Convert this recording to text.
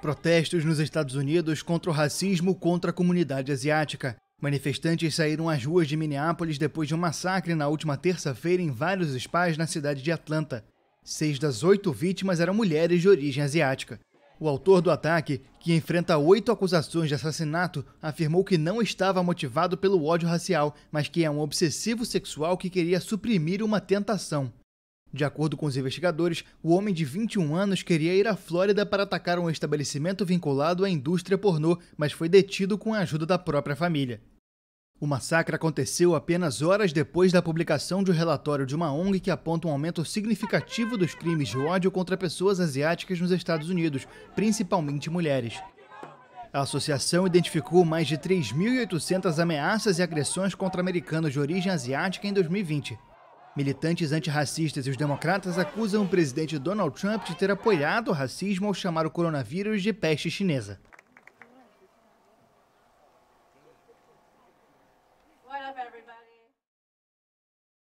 Protestos nos Estados Unidos contra o racismo contra a comunidade asiática. Manifestantes saíram às ruas de Minneapolis depois de um massacre na última terça-feira em vários spas na cidade de Atlanta. Seis das oito vítimas eram mulheres de origem asiática. O autor do ataque, que enfrenta oito acusações de assassinato, afirmou que não estava motivado pelo ódio racial, mas que é um obsessivo sexual que queria suprimir uma tentação. De acordo com os investigadores, o homem de 21 anos queria ir à Flórida para atacar um estabelecimento vinculado à indústria pornô, mas foi detido com a ajuda da própria família. O massacre aconteceu apenas horas depois da publicação de um relatório de uma ONG que aponta um aumento significativo dos crimes de ódio contra pessoas asiáticas nos Estados Unidos, principalmente mulheres. A associação identificou mais de 3.800 ameaças e agressões contra americanos de origem asiática em 2020. Militantes antirracistas e os democratas acusam o presidente Donald Trump de ter apoiado o racismo ao chamar o coronavírus de peste chinesa. What up, everybody?